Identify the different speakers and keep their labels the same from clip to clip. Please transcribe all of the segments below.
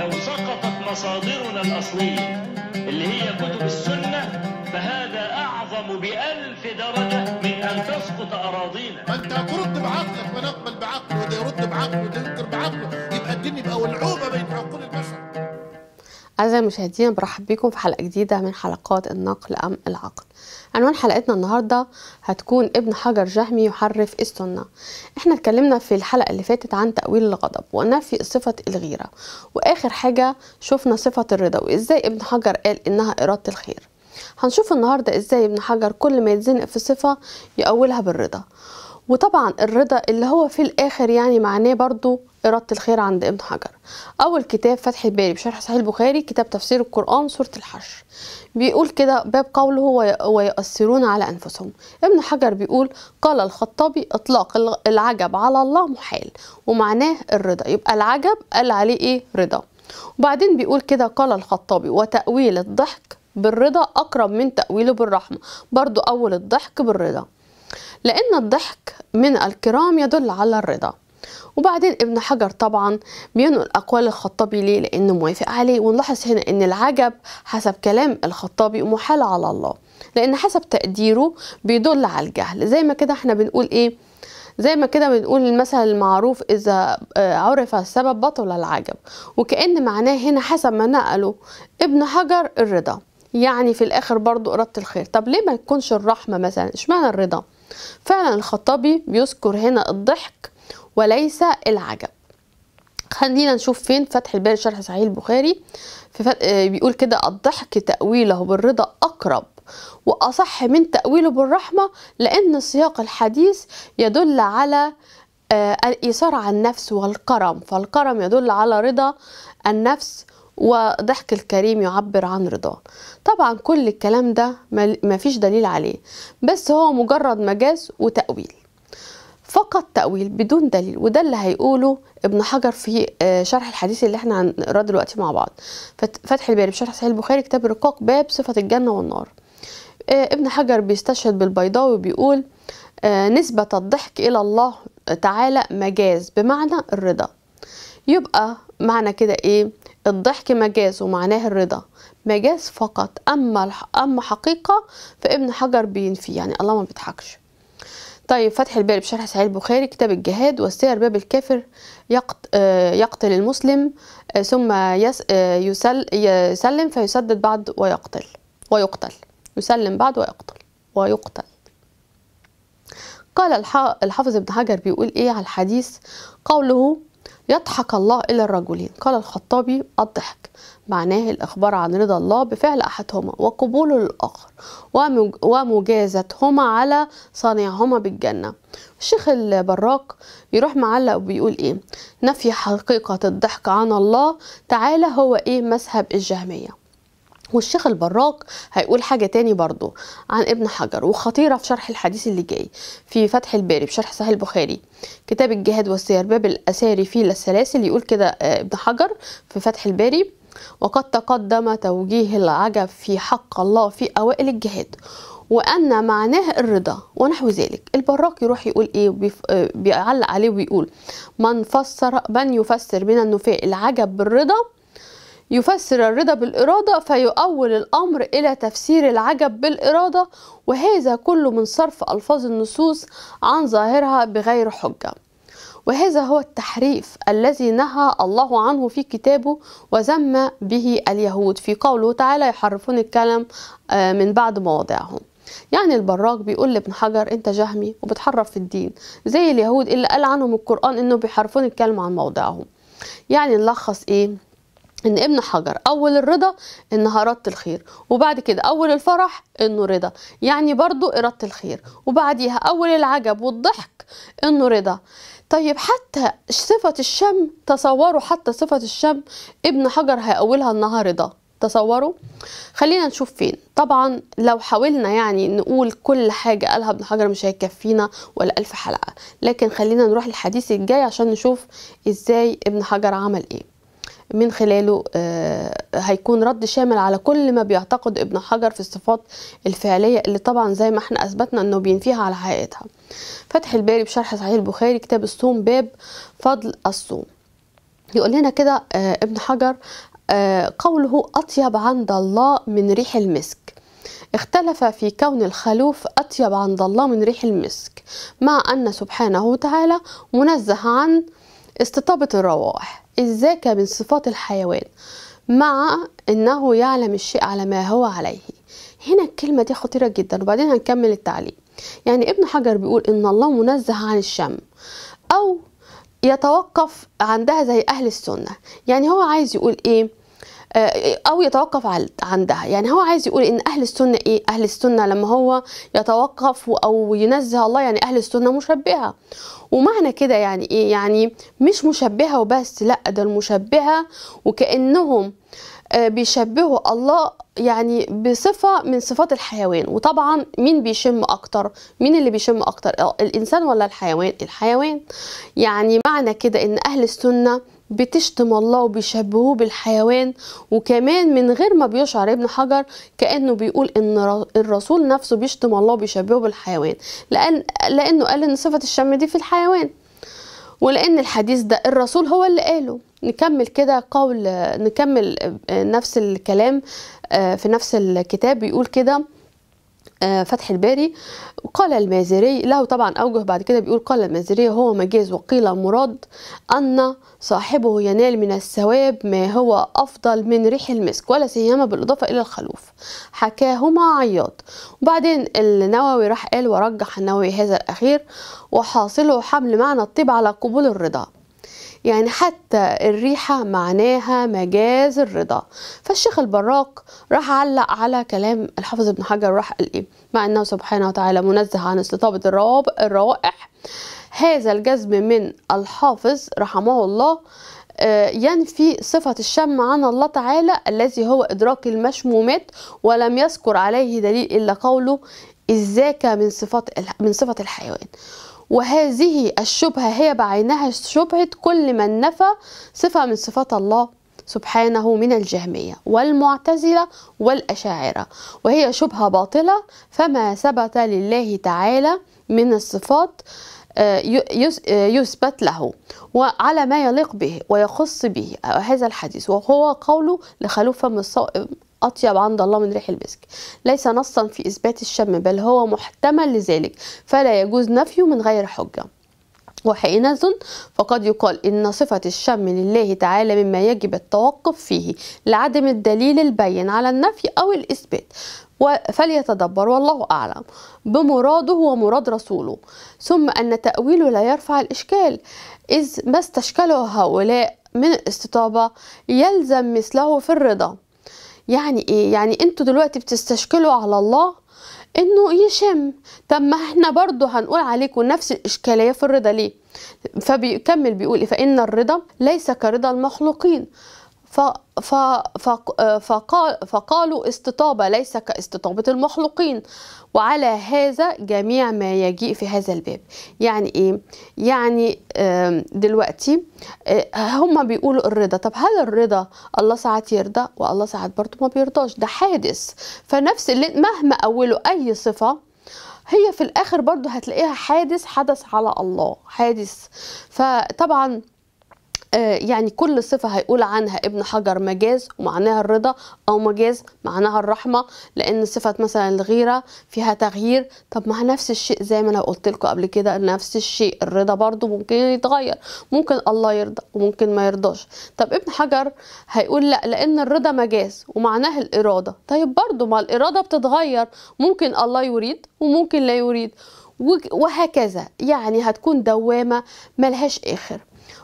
Speaker 1: لو سقطت مصادرنا الأصلية اللي هي كتب السنة فهذا أعظم بألف درجة من أن تسقط أراضينا أنت هترد بعقلك ونقبل نقبل بعقله وده يرد بعقله وده ينكر بعقله يبقى الدنيا بقى ولعوبة بين عقول البشر أعزائي المشاهدين برحب بكم في حلقة جديدة من حلقات النقل أم العقل عنوان حلقتنا النهاردة هتكون ابن حجر جهمي يحرف السنة احنا اتكلمنا في الحلقة اللي فاتت عن تأويل الغضب ونفي صفة الغيرة وآخر حاجة شفنا صفة الرضا وإزاي ابن حجر قال إنها إرادة الخير هنشوف النهاردة إزاي ابن حجر كل ما يتزنق في صفة يقولها بالرضا وطبعا الرضا اللي هو في الاخر يعني معناه برضو إرادة الخير عند ابن حجر أول كتاب فتح الباري بشرح صحيح البخاري كتاب تفسير القرآن سورة الحشر بيقول كده باب قوله ويؤثرون على أنفسهم ابن حجر بيقول قال الخطابي إطلاق العجب على الله محال ومعناه الرضا يبقى العجب قال عليه إيه رضا وبعدين بيقول كده قال الخطابي وتأويل الضحك بالرضا أقرب من تأويله بالرحمة برضو أول الضحك بالرضا لأن الضحك من الكرام يدل على الرضا وبعدين ابن حجر طبعا بينقل أقوال الخطابي ليه لأنه موافق عليه ونلاحظ هنا أن العجب حسب كلام الخطابي محال على الله لأن حسب تقديره بيدل على الجهل زي ما كده احنا بنقول إيه زي ما كده بنقول المثل المعروف إذا آه، عرف السبب بطل العجب وكأن معناه هنا حسب ما نقله ابن حجر الرضا يعني في الآخر برضو إرادة الخير طب ليه ما يكونش الرحمة مثلا اشمعنى الرضا فعلا الخطابي بيذكر هنا الضحك وليس العجب خلينا نشوف فين فتح الباري شرح صحيح البخاري في فت... آه، بيقول كده الضحك تأويله بالرضا أقرب وأصح من تأويله بالرحمة لأن سياق الحديث يدل على آه، الإيثار على النفس والكرم فالكرم يدل على رضا النفس وضحك الكريم يعبر عن رضاه طبعا كل الكلام ده مفيش دليل عليه بس هو مجرد مجاز وتأويل فقط تأويل بدون دليل وده اللي هيقوله ابن حجر في آه، شرح الحديث اللي احنا هنقراه دلوقتي مع بعض فتح الباري بشرح صحيح البخاري كتاب الرقاق باب صفة الجنة والنار آه، ابن حجر بيستشهد بالبيضاوي وبيقول آه، نسبة الضحك إلى الله تعالى مجاز بمعنى الرضا يبقى معنى كده ايه الضحك مجاز ومعناه الرضا مجاز فقط أما أما حقيقة فابن حجر بينفي يعني الله ما بيضحكش طيب فتح الباري بشرح سعيد البخاري كتاب الجهاد والسير باب الكافر آه، يقتل المسلم آه، ثم آه، يسلم فيسدد بعد ويقتل ويقتل يسلم بعد ويقتل ويقتل قال الحافظ ابن حجر بيقول ايه على الحديث قوله يضحك الله إلى الرجلين قال الخطابي الضحك معناه الإخبار عن رضا الله بفعل أحدهما وقبوله للآخر ومجازتهما على صانعهما بالجنة الشيخ البراك يروح معلق وبيقول إيه نفي حقيقة الضحك عن الله تعالى هو إيه مذهب الجهمية والشيخ البراك هيقول حاجة تاني برضو عن ابن حجر وخطيرة في شرح الحديث اللي جاي في فتح الباري بشرح صحيح البخاري كتاب الجهاد والسير باب الأساري في السلاسل يقول كده آه، ابن حجر في فتح الباري وقد تقدم توجيه العجب في حق الله في أوائل الجهاد وأن معناه الرضا ونحو ذلك البراك يروح يقول إيه آه، بيعلق عليه ويقول من فسر من يفسر من النفاء العجب بالرضا يفسر الرضا بالإرادة فيؤول الأمر إلى تفسير العجب بالإرادة وهذا كله من صرف ألفاظ النصوص عن ظاهرها بغير حجة وهذا هو التحريف الذي نهى الله عنه في كتابه وذم به اليهود في قوله تعالى يحرفون الكلام آه، من بعد مواضعهم يعني البراك بيقول لابن حجر انت جهمي وبتحرف في الدين زي اليهود اللي قال عنهم القرآن انه بيحرفون الكلام عن موضعهم يعني نلخص ايه ان ابن حجر اول الرضا انها اردت الخير وبعد كده اول الفرح انه رضا يعني برضو اردت الخير وبعديها اول العجب والضحك انه رضا طيب حتى صفة الشم تصوروا حتى صفة الشم ابن حجر هيقولها انها رضا تصوروا خلينا نشوف فين طبعا لو حاولنا يعني نقول كل حاجة قالها ابن حجر مش هيكفينا ولا ألف حلقة لكن خلينا نروح الحديث الجاي عشان نشوف ازاي ابن حجر عمل ايه من خلاله آه، هيكون رد شامل على كل ما بيعتقد ابن حجر في الصفات الفعلية اللي طبعا زي ما احنا أثبتنا أنه بينفيها على حقيقتها فتح الباري بشرح صحيح البخاري كتاب الصوم باب فضل الصوم يقول لنا كده آه، ابن حجر آه، قوله أطيب عند الله من ريح المسك اختلف في كون الخلوف أطيب عند الله من ريح المسك مع أن سبحانه وتعالى منزه عن استطابة الروائح الزاكة من صفات الحيوان مع أنه يعلم الشيء على ما هو عليه هنا الكلمة دي خطيرة جدا وبعدين هنكمل التعليم يعني ابن حجر بيقول إن الله منزه عن الشم أو يتوقف عندها زي أهل السنة يعني هو عايز يقول إيه او يتوقف عندها يعني هو عايز يقول ان اهل السنه ايه اهل السنه لما هو يتوقف او ينزه الله يعني اهل السنه مشبهه ومعنى كده يعني ايه يعني مش مشبهه وبس لا ده المشبهه وكانهم آه، بيشبهوا الله يعني بصفة من صفات الحيوان وطبعا مين بيشم أكتر مين اللي بيشم أكتر آه، الإنسان ولا الحيوان الحيوان يعني معنى كده إن أهل السنة بتشتم الله وبيشبهوه بالحيوان وكمان من غير ما بيشعر ابن حجر كانه بيقول ان الرسول نفسه بيشتم الله وبيشبهه بالحيوان لان لانه قال ان صفه الشم دي في الحيوان ولان الحديث ده الرسول هو اللي قاله نكمل كده قول نكمل نفس الكلام آه، في نفس الكتاب بيقول كده آه، فتح الباري قال المازري له طبعا أوجه بعد كده بيقول قال المازري هو مجاز وقيل مراد أن صاحبه ينال من الثواب ما هو أفضل من ريح المسك ولا سيما بالإضافة إلى الخلوف حكاهما عياض وبعدين النووي راح قال ورجح النووي هذا الأخير وحاصله حمل معنى الطيب على قبول الرضا يعني حتى الريحة معناها مجاز الرضا فالشيخ البراق راح علق على كلام الحافظ ابن حجر راح قال إيه مع أنه سبحانه وتعالى منزه عن استطابة الروائح هذا الجزم من الحافظ رحمه الله آه، ينفي صفة الشم عن الله تعالى الذي هو إدراك المشمومات ولم يذكر عليه دليل إلا قوله إزاك من صفات من صفة الحيوان وهذه الشبهة هي بعينها شبهة كل من نفى صفة من صفات الله سبحانه من الجهمية والمعتزلة والأشاعرة وهي شبهة باطلة فما ثبت لله تعالى من الصفات آه، آه، يثبت له وعلى ما يليق به ويخص به هذا الحديث وهو قوله لخلوف من أطيب عند الله من ريح المسك ليس نصا في إثبات الشم بل هو محتمل لذلك فلا يجوز نفيه من غير حجة وحينئذ فقد يقال إن صفة الشم لله تعالى مما يجب التوقف فيه لعدم الدليل البين على النفي أو الإثبات فليتدبر والله أعلم بمراده ومراد رسوله ثم أن تأويله لا يرفع الإشكال إذ ما استشكله هؤلاء من الاستطابة يلزم مثله في الرضا يعني ايه يعني انتوا دلوقتي بتستشكلوا على الله انه يشم طب ما احنا برضو هنقول عليكم نفس الاشكاليه في الرضا ليه فبيكمل بيقول إيه؟ فان الرضا ليس كرضا المخلوقين ف ف فقال فقالوا استطابة ليس كاستطابة المخلوقين وعلى هذا جميع ما يجيء في هذا الباب يعني ايه يعني دلوقتي آه، هم بيقولوا الرضا طب هل الرضا الله ساعات يرضى والله ساعات برضه ما بيرضاش ده حادث فنفس اللي مهما اولوا اي صفه هي في الاخر برضو هتلاقيها حادث حدث على الله حادث فطبعا آه، يعني كل صفة هيقول عنها ابن حجر مجاز ومعناها الرضا أو مجاز معناها الرحمة لأن صفة مثلا الغيرة فيها تغيير طب ما نفس الشيء زي ما أنا قلت لكم قبل كده نفس الشيء الرضا برضو ممكن يتغير ممكن الله يرضى وممكن ما يرضاش طب ابن حجر هيقول لا لأن الرضا مجاز ومعناه الإرادة طيب برضو ما الإرادة بتتغير ممكن الله يريد وممكن لا يريد وهكذا يعني هتكون دوامة ملهاش آخر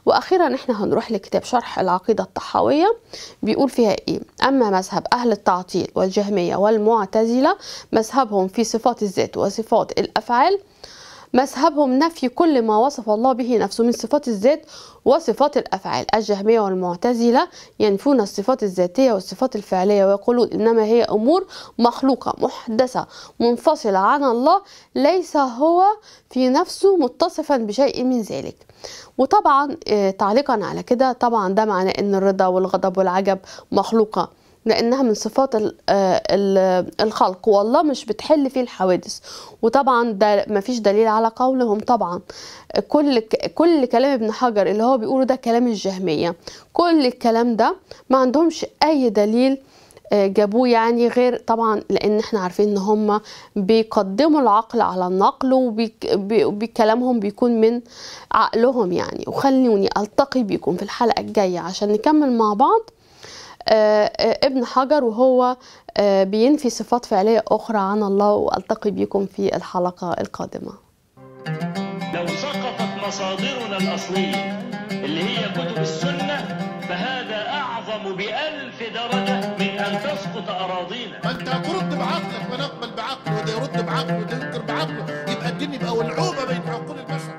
Speaker 1: واخيرا احنا هنروح لكتاب شرح العقيده الطحاويه بيقول فيها ايه اما مذهب اهل التعطيل والجهميه والمعتزله مذهبهم في صفات الذات وصفات الافعال مذهبهم نفي كل ما وصف الله به نفسه من صفات الذات وصفات الأفعال الجهمية والمعتزلة ينفون الصفات الذاتية والصفات الفعلية ويقولون إنما هي أمور مخلوقة محدثة منفصلة عن الله ليس هو في نفسه متصفا بشيء من ذلك وطبعا آه، تعليقا على كده طبعا ده معناه إن الرضا والغضب والعجب مخلوقة لانها من صفات آه، الخلق والله مش بتحل فيه الحوادث وطبعا ده مفيش دليل على قولهم طبعا كل كل كلام ابن حجر اللي هو بيقوله ده كلام الجهميه كل الكلام ده ما عندهمش اي دليل آه، جابوه يعني غير طبعا لان احنا عارفين ان هم بيقدموا العقل على النقل وبكلامهم بيكون من عقلهم يعني وخلوني التقي بيكم في الحلقه الجايه عشان نكمل مع بعض آه، آه، ابن حجر وهو آه، بينفي صفات فعلية أخرى عن الله وألتقي بكم في الحلقة القادمة لو سقطت مصادرنا الأصلية اللي هي كتب السنة فهذا أعظم بألف درجة من أن تسقط أراضينا ما أنت ترد بعقلك ونقبل بعقله وده يرد بعقله وده ينكر بعقله يبقى الدين يبقى ولعوبة بين عقول البشر